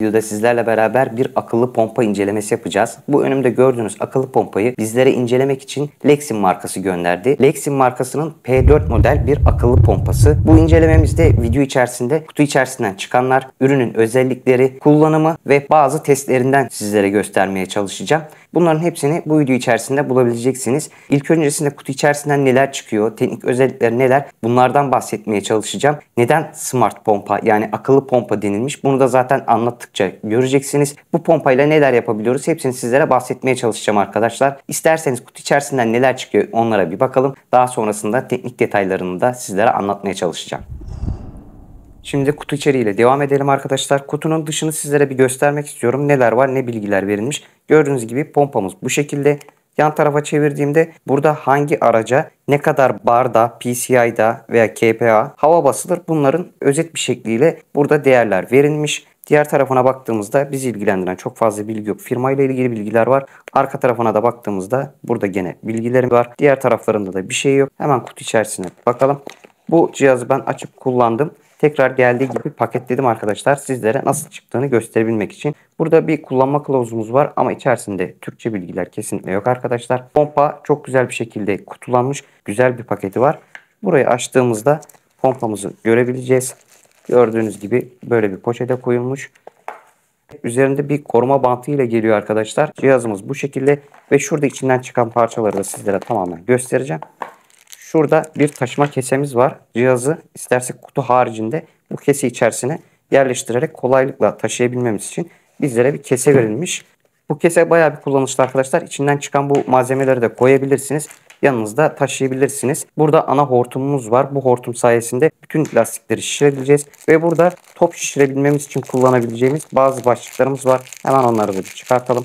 videoda sizlerle beraber bir akıllı pompa incelemesi yapacağız. Bu önümde gördüğünüz akıllı pompayı bizlere incelemek için Lexin markası gönderdi. Lexin markasının P4 model bir akıllı pompası. Bu incelememizde video içerisinde kutu içerisinden çıkanlar, ürünün özellikleri, kullanımı ve bazı testlerinden sizlere göstermeye çalışacağım. Bunların hepsini bu video içerisinde bulabileceksiniz. İlk öncesinde kutu içerisinden neler çıkıyor, teknik özellikleri neler bunlardan bahsetmeye çalışacağım. Neden smart pompa yani akıllı pompa denilmiş bunu da zaten anlattıkça göreceksiniz. Bu pompayla neler yapabiliyoruz hepsini sizlere bahsetmeye çalışacağım arkadaşlar. İsterseniz kutu içerisinden neler çıkıyor onlara bir bakalım. Daha sonrasında teknik detaylarını da sizlere anlatmaya çalışacağım. Şimdi kutu içeriğiyle devam edelim arkadaşlar. Kutunun dışını sizlere bir göstermek istiyorum. Neler var ne bilgiler verilmiş. Gördüğünüz gibi pompamız bu şekilde. Yan tarafa çevirdiğimde burada hangi araca ne kadar barda, PCI'da veya KPA hava basılır bunların özet bir şekliyle burada değerler verilmiş. Diğer tarafına baktığımızda bizi ilgilendiren çok fazla bilgi yok. Firma ile ilgili bilgiler var. Arka tarafına da baktığımızda burada gene bilgilerim var. Diğer taraflarında da bir şey yok. Hemen kutu içerisine bakalım. Bu cihazı ben açıp kullandım tekrar geldiği gibi paketledim arkadaşlar. Sizlere nasıl çıktığını gösterebilmek için. Burada bir kullanma kılavuzumuz var ama içerisinde Türkçe bilgiler kesinlikle yok arkadaşlar. Pompa çok güzel bir şekilde kutulanmış güzel bir paketi var. Burayı açtığımızda pompamızı görebileceğiz. Gördüğünüz gibi böyle bir poşete koyulmuş. Üzerinde bir koruma bantı ile geliyor arkadaşlar. Cihazımız bu şekilde ve şurada içinden çıkan parçaları da sizlere tamamen göstereceğim. Şurada bir taşıma kesemiz var. Cihazı istersek kutu haricinde bu kese içerisine yerleştirerek kolaylıkla taşıyabilmemiz için bizlere bir kese verilmiş. Bu kese bayağı bir kullanışlı arkadaşlar. İçinden çıkan bu malzemeleri de koyabilirsiniz. Yanınızda taşıyabilirsiniz. Burada ana hortumumuz var. Bu hortum sayesinde bütün lastikleri şişirebileceğiz. Ve burada top şişirebilmemiz için kullanabileceğimiz bazı başlıklarımız var. Hemen onları da çıkartalım.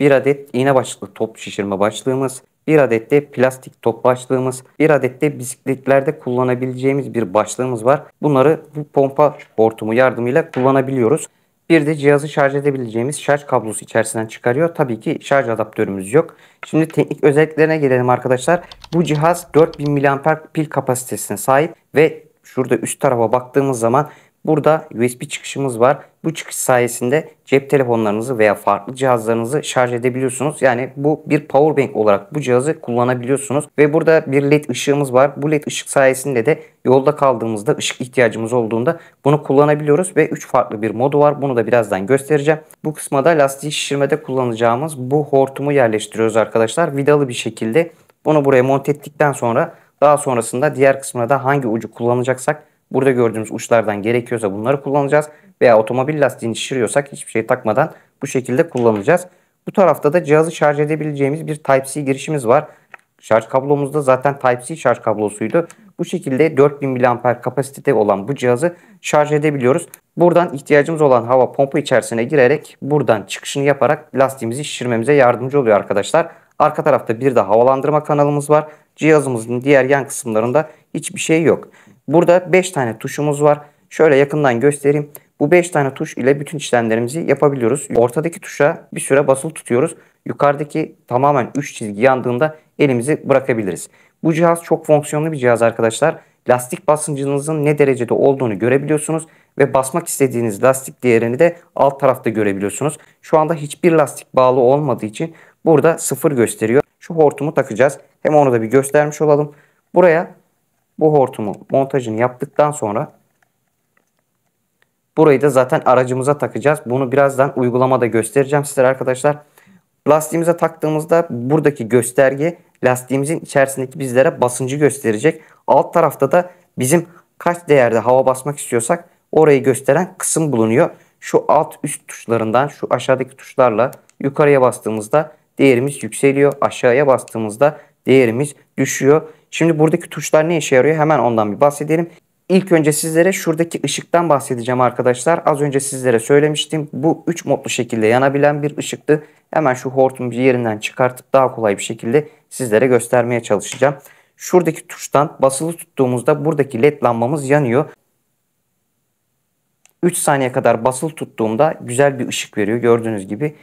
Bir adet iğne başlıklı top şişirme başlığımız, bir adet de plastik top başlığımız, bir adet de bisikletlerde kullanabileceğimiz bir başlığımız var. Bunları bu pompa hortumu yardımıyla kullanabiliyoruz. Bir de cihazı şarj edebileceğimiz şarj kablosu içerisinden çıkarıyor. Tabii ki şarj adaptörümüz yok. Şimdi teknik özelliklerine gelelim arkadaşlar. Bu cihaz 4000 mAh pil kapasitesine sahip ve şurada üst tarafa baktığımız zaman Burada USB çıkışımız var. Bu çıkış sayesinde cep telefonlarınızı veya farklı cihazlarınızı şarj edebiliyorsunuz. Yani bu bir power bank olarak bu cihazı kullanabiliyorsunuz. Ve burada bir led ışığımız var. Bu led ışık sayesinde de yolda kaldığımızda ışık ihtiyacımız olduğunda bunu kullanabiliyoruz. Ve 3 farklı bir modu var. Bunu da birazdan göstereceğim. Bu kısmada lastiği şişirmede kullanacağımız bu hortumu yerleştiriyoruz arkadaşlar. Vidalı bir şekilde. Bunu buraya monte ettikten sonra daha sonrasında diğer kısmına da hangi ucu kullanacaksak Burada gördüğümüz uçlardan gerekiyorsa bunları kullanacağız. Veya otomobil lastiğini şişiriyorsak hiçbir şey takmadan bu şekilde kullanacağız. Bu tarafta da cihazı şarj edebileceğimiz bir Type-C girişimiz var. Şarj kablomuzda zaten Type-C şarj kablosuydu. Bu şekilde 4000 mAh kapasitede olan bu cihazı şarj edebiliyoruz. Buradan ihtiyacımız olan hava pompa içerisine girerek buradan çıkışını yaparak lastiğimizi şişirmemize yardımcı oluyor arkadaşlar. Arka tarafta bir de havalandırma kanalımız var. Cihazımızın diğer yan kısımlarında hiçbir şey yok. Burada 5 tane tuşumuz var. Şöyle yakından göstereyim. Bu 5 tane tuş ile bütün işlemlerimizi yapabiliyoruz. Ortadaki tuşa bir süre basılı tutuyoruz. Yukarıdaki tamamen 3 çizgi yandığında elimizi bırakabiliriz. Bu cihaz çok fonksiyonlu bir cihaz arkadaşlar. Lastik basıncınızın ne derecede olduğunu görebiliyorsunuz ve basmak istediğiniz lastik değerini de alt tarafta görebiliyorsunuz. Şu anda hiçbir lastik bağlı olmadığı için burada sıfır gösteriyor. Şu hortumu takacağız. Hem onu da bir göstermiş olalım. Buraya bu hortumu montajını yaptıktan sonra burayı da zaten aracımıza takacağız. Bunu birazdan uygulamada göstereceğim sizlere arkadaşlar. Lastiğimize taktığımızda buradaki gösterge lastiğimizin içerisindeki bizlere basıncı gösterecek. Alt tarafta da bizim kaç değerde hava basmak istiyorsak orayı gösteren kısım bulunuyor. Şu alt üst tuşlarından şu aşağıdaki tuşlarla yukarıya bastığımızda değerimiz yükseliyor. Aşağıya bastığımızda değerimiz düşüyor. Şimdi buradaki tuşlar ne işe yarıyor? Hemen ondan bir bahsedelim. İlk önce sizlere şuradaki ışıktan bahsedeceğim arkadaşlar. Az önce sizlere söylemiştim. Bu 3 modlu şekilde yanabilen bir ışıktı. Hemen şu hortumu yerinden çıkartıp daha kolay bir şekilde sizlere göstermeye çalışacağım. Şuradaki tuştan basılı tuttuğumuzda buradaki led lambamız yanıyor. 3 saniye kadar basılı tuttuğumda güzel bir ışık veriyor gördüğünüz gibi.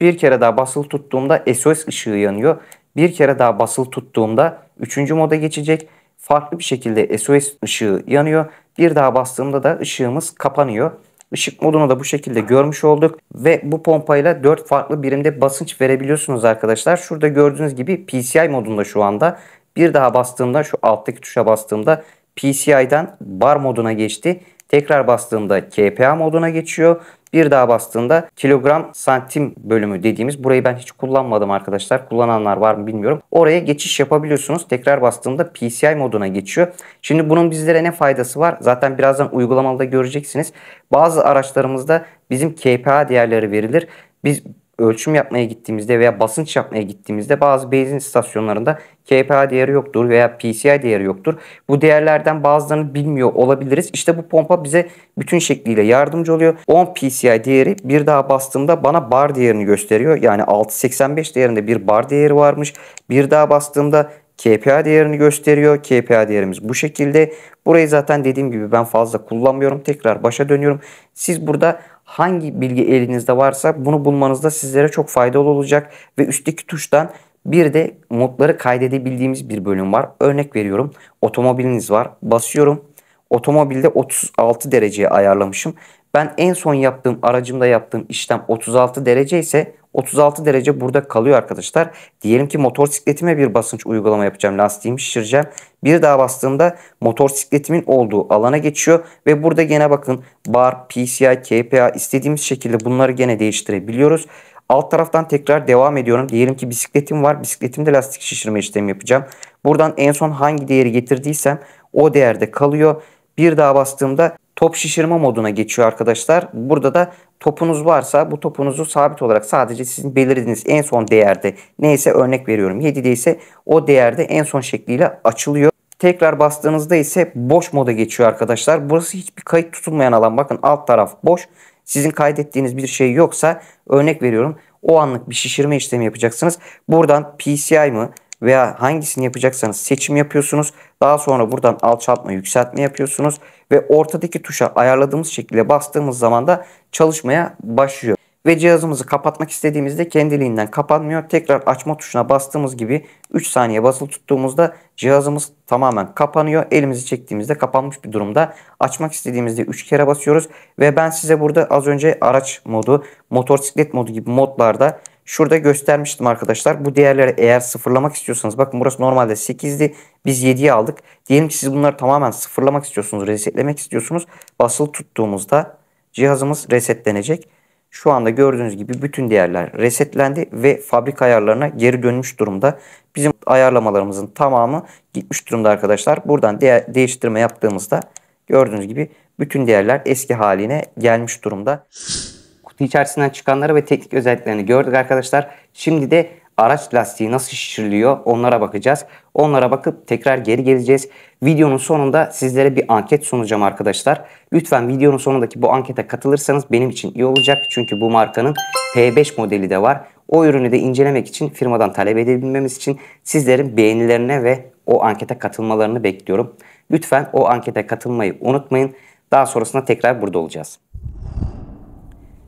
Bir kere daha basılı tuttuğumda SOS ışığı yanıyor bir kere daha basılı tuttuğumda 3. moda geçecek. Farklı bir şekilde SOS ışığı yanıyor. Bir daha bastığımda da ışığımız kapanıyor. Işık modunu da bu şekilde görmüş olduk ve bu pompayla 4 farklı birimde basınç verebiliyorsunuz arkadaşlar. Şurada gördüğünüz gibi PCI modunda şu anda. Bir daha bastığımda şu alttaki tuşa bastığımda PCI'den bar moduna geçti. Tekrar bastığımda KPA moduna geçiyor. Bir daha bastığında kilogram santim bölümü dediğimiz burayı ben hiç kullanmadım arkadaşlar. Kullananlar var mı bilmiyorum. Oraya geçiş yapabiliyorsunuz. Tekrar bastığında PCI moduna geçiyor. Şimdi bunun bizlere ne faydası var? Zaten birazdan uygulamalı da göreceksiniz. Bazı araçlarımızda bizim KPA değerleri verilir. Biz ölçüm yapmaya gittiğimizde veya basınç yapmaya gittiğimizde bazı benzin istasyonlarında KPA değeri yoktur veya PCI değeri yoktur. Bu değerlerden bazılarını bilmiyor olabiliriz. İşte bu pompa bize bütün şekliyle yardımcı oluyor. 10 PCI değeri bir daha bastığımda bana bar değerini gösteriyor. Yani 6.85 değerinde bir bar değeri varmış. Bir daha bastığımda KPA değerini gösteriyor. KPA değerimiz bu şekilde. Burayı zaten dediğim gibi ben fazla kullanmıyorum. Tekrar başa dönüyorum. Siz burada hangi bilgi elinizde varsa bunu bulmanızda sizlere çok faydalı olacak. Ve üstteki tuştan bir de modları kaydedebildiğimiz bir bölüm var. Örnek veriyorum otomobiliniz var basıyorum. Otomobilde 36 dereceye ayarlamışım ben en son yaptığım aracımda yaptığım işlem 36 derece ise 36 derece burada kalıyor arkadaşlar. Diyelim ki motosikletime bir basınç uygulama yapacağım. Lastiğimi şişireceğim. Bir daha bastığımda motosikletimin olduğu alana geçiyor. Ve burada gene bakın bar, PCI, KPA istediğimiz şekilde bunları gene değiştirebiliyoruz. Alt taraftan tekrar devam ediyorum. Diyelim ki bisikletim var. Bisikletimde lastik şişirme işlemi yapacağım. Buradan en son hangi değeri getirdiysem o değerde kalıyor. Bir daha bastığımda top şişirme moduna geçiyor arkadaşlar. Burada da topunuz varsa bu topunuzu sabit olarak sadece sizin belirlediğiniz en son değerde neyse örnek veriyorum 7'de ise o değerde en son şekliyle açılıyor. Tekrar bastığınızda ise boş moda geçiyor arkadaşlar. Burası hiçbir kayıt tutulmayan alan. Bakın alt taraf boş. Sizin kaydettiğiniz bir şey yoksa örnek veriyorum o anlık bir şişirme işlemi yapacaksınız. Buradan PCI mı veya hangisini yapacaksanız seçim yapıyorsunuz. Daha sonra buradan alçaltma, yükseltme yapıyorsunuz ve ortadaki tuşa ayarladığımız şekilde bastığımız zaman da çalışmaya başlıyor. Ve cihazımızı kapatmak istediğimizde kendiliğinden kapanmıyor. Tekrar açma tuşuna bastığımız gibi 3 saniye basılı tuttuğumuzda cihazımız tamamen kapanıyor. Elimizi çektiğimizde kapanmış bir durumda. Açmak istediğimizde 3 kere basıyoruz. Ve ben size burada az önce araç modu, motosiklet modu gibi modlarda Şurada göstermiştim arkadaşlar. Bu değerleri eğer sıfırlamak istiyorsanız bakın burası normalde 8'di. Biz 7'ye aldık. Diyelim ki siz bunları tamamen sıfırlamak istiyorsunuz. Resetlemek istiyorsunuz. Basılı tuttuğumuzda cihazımız resetlenecek. Şu anda gördüğünüz gibi bütün değerler resetlendi ve fabrika ayarlarına geri dönmüş durumda. Bizim ayarlamalarımızın tamamı gitmiş durumda arkadaşlar. Buradan de değiştirme yaptığımızda gördüğünüz gibi bütün değerler eski haline gelmiş durumda içerisinden çıkanları ve teknik özelliklerini gördük arkadaşlar. Şimdi de araç lastiği nasıl şişiriliyor onlara bakacağız. Onlara bakıp tekrar geri geleceğiz. Videonun sonunda sizlere bir anket sunacağım arkadaşlar. Lütfen videonun sonundaki bu ankete katılırsanız benim için iyi olacak. Çünkü bu markanın P5 modeli de var. O ürünü de incelemek için firmadan talep edebilmemiz için sizlerin beğenilerine ve o ankete katılmalarını bekliyorum. Lütfen o ankete katılmayı unutmayın. Daha sonrasında tekrar burada olacağız.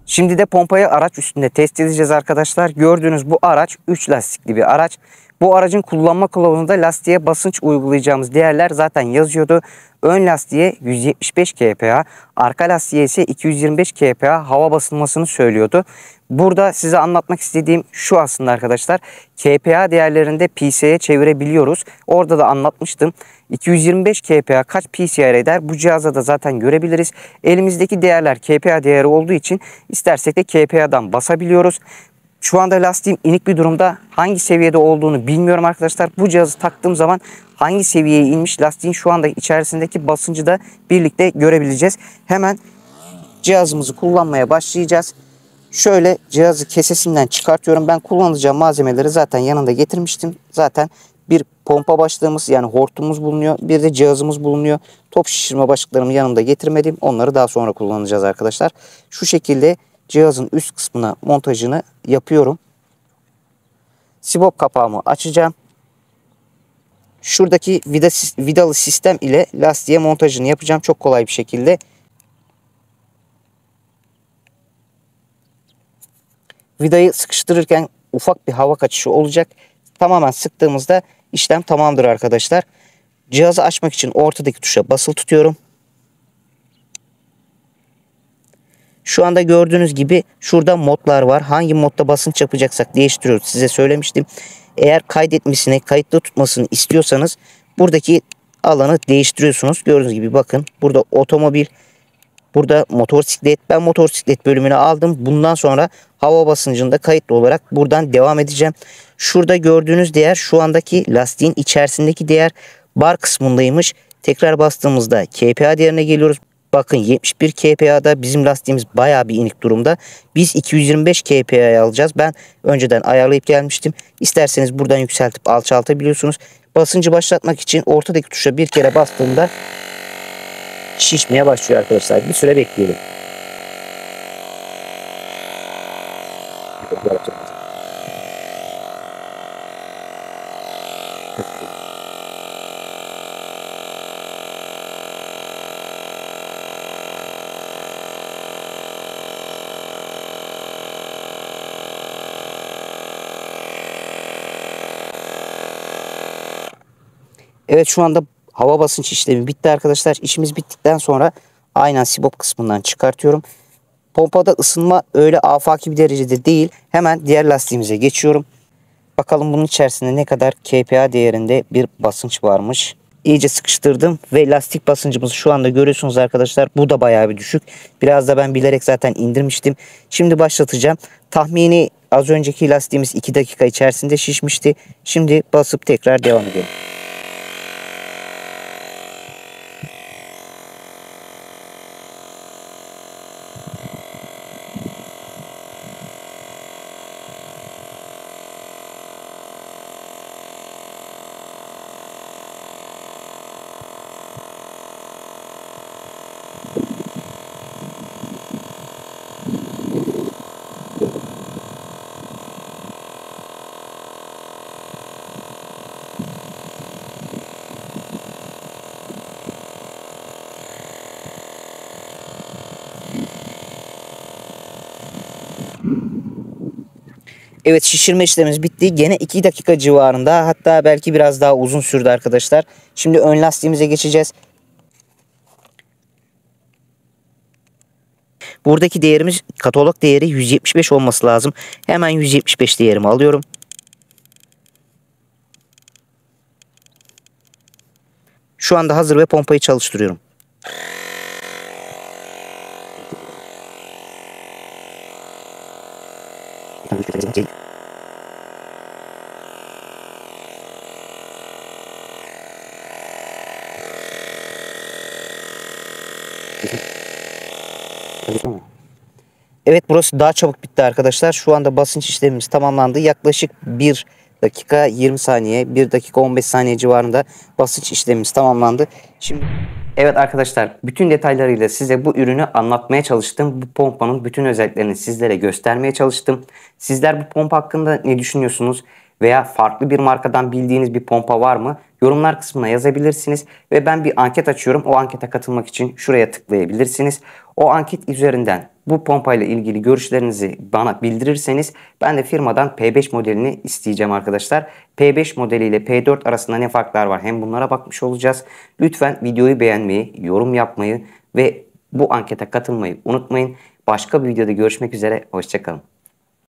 Şimdi de pompayı araç üstünde test edeceğiz arkadaşlar. Gördüğünüz bu araç 3 lastikli bir araç. Bu aracın kullanma kılavuzunda lastiğe basınç uygulayacağımız değerler zaten yazıyordu. Ön lastiğe 175 kPa, arka lastiğe ise 225 kPa hava basılmasını söylüyordu. Burada size anlatmak istediğim şu aslında arkadaşlar. KPA değerlerinde PC'ye çevirebiliyoruz. Orada da anlatmıştım. 225 KPA kaç PCR eder? Bu cihazda da zaten görebiliriz. Elimizdeki değerler KPA değeri olduğu için istersek de KPA'dan basabiliyoruz. Şu anda lastiğim inik bir durumda. Hangi seviyede olduğunu bilmiyorum arkadaşlar. Bu cihazı taktığım zaman hangi seviyeye inmiş lastiğin şu anda içerisindeki basıncı da birlikte görebileceğiz. Hemen cihazımızı kullanmaya başlayacağız. Şöyle cihazı kesesinden çıkartıyorum. Ben kullanacağım malzemeleri zaten yanında getirmiştim. Zaten bir pompa başlığımız yani hortumumuz bulunuyor. Bir de cihazımız bulunuyor. Top şişirme başlıklarımı yanımda getirmedim. Onları daha sonra kullanacağız arkadaşlar. Şu şekilde cihazın üst kısmına montajını yapıyorum. Sibop kapağımı açacağım. Şuradaki vidalı sistem ile lastiğe montajını yapacağım. Çok kolay bir şekilde. Vidayı sıkıştırırken ufak bir hava kaçışı olacak. Tamamen sıktığımızda işlem tamamdır arkadaşlar. Cihazı açmak için ortadaki tuşa basılı tutuyorum. Şu anda gördüğünüz gibi şurada modlar var. Hangi modda basınç yapacaksak değiştiriyoruz. Size söylemiştim. Eğer kaydetmesini, kayıtlı tutmasını istiyorsanız buradaki alanı değiştiriyorsunuz. Gördüğünüz gibi bakın burada otomobil, burada motosiklet. Ben motosiklet bölümünü aldım. Bundan sonra hava basıncında kayıtlı olarak buradan devam edeceğim. Şurada gördüğünüz değer şu andaki lastiğin içerisindeki değer bar kısmındaymış. Tekrar bastığımızda KPA değerine geliyoruz. Bakın 71 kpa'da bizim lastiğimiz baya bir inik durumda. Biz 225 kpa'ya alacağız. Ben önceden ayarlayıp gelmiştim. İsterseniz buradan yükseltip alçaltabiliyorsunuz. Basıncı başlatmak için ortadaki tuşa bir kere bastığımda şişmeye başlıyor arkadaşlar. Bir süre bekleyelim. Evet şu anda hava basınç işlemi bitti arkadaşlar. İşimiz bittikten sonra aynen sibop kısmından çıkartıyorum. Pompada ısınma öyle afaki bir derecede değil. Hemen diğer lastiğimize geçiyorum. Bakalım bunun içerisinde ne kadar KPA değerinde bir basınç varmış. İyice sıkıştırdım ve lastik basıncımızı şu anda görüyorsunuz arkadaşlar. Bu da bayağı bir düşük. Biraz da ben bilerek zaten indirmiştim. Şimdi başlatacağım. Tahmini az önceki lastiğimiz 2 dakika içerisinde şişmişti. Şimdi basıp tekrar devam edelim. Evet şişirme işlemimiz bitti. Gene 2 dakika civarında hatta belki biraz daha uzun sürdü arkadaşlar. Şimdi ön lastiğimize geçeceğiz. Buradaki değerimiz katalog değeri 175 olması lazım. Hemen 175 değerimi alıyorum. Şu anda hazır ve pompayı çalıştırıyorum. Evet burası daha çabuk bitti arkadaşlar. Şu anda basınç işlemimiz tamamlandı. Yaklaşık 1 dakika 20 saniye, 1 dakika 15 saniye civarında basınç işlemimiz tamamlandı. Şimdi Evet arkadaşlar bütün detaylarıyla size bu ürünü anlatmaya çalıştım. Bu pompanın bütün özelliklerini sizlere göstermeye çalıştım. Sizler bu pompa hakkında ne düşünüyorsunuz? Veya farklı bir markadan bildiğiniz bir pompa var mı? Yorumlar kısmına yazabilirsiniz. Ve ben bir anket açıyorum. O ankete katılmak için şuraya tıklayabilirsiniz. O anket üzerinden bu pompayla ilgili görüşlerinizi bana bildirirseniz ben de firmadan P5 modelini isteyeceğim arkadaşlar. P5 modeli ile P4 arasında ne farklar var hem bunlara bakmış olacağız. Lütfen videoyu beğenmeyi, yorum yapmayı ve bu ankete katılmayı unutmayın. Başka bir videoda görüşmek üzere, hoşçakalın.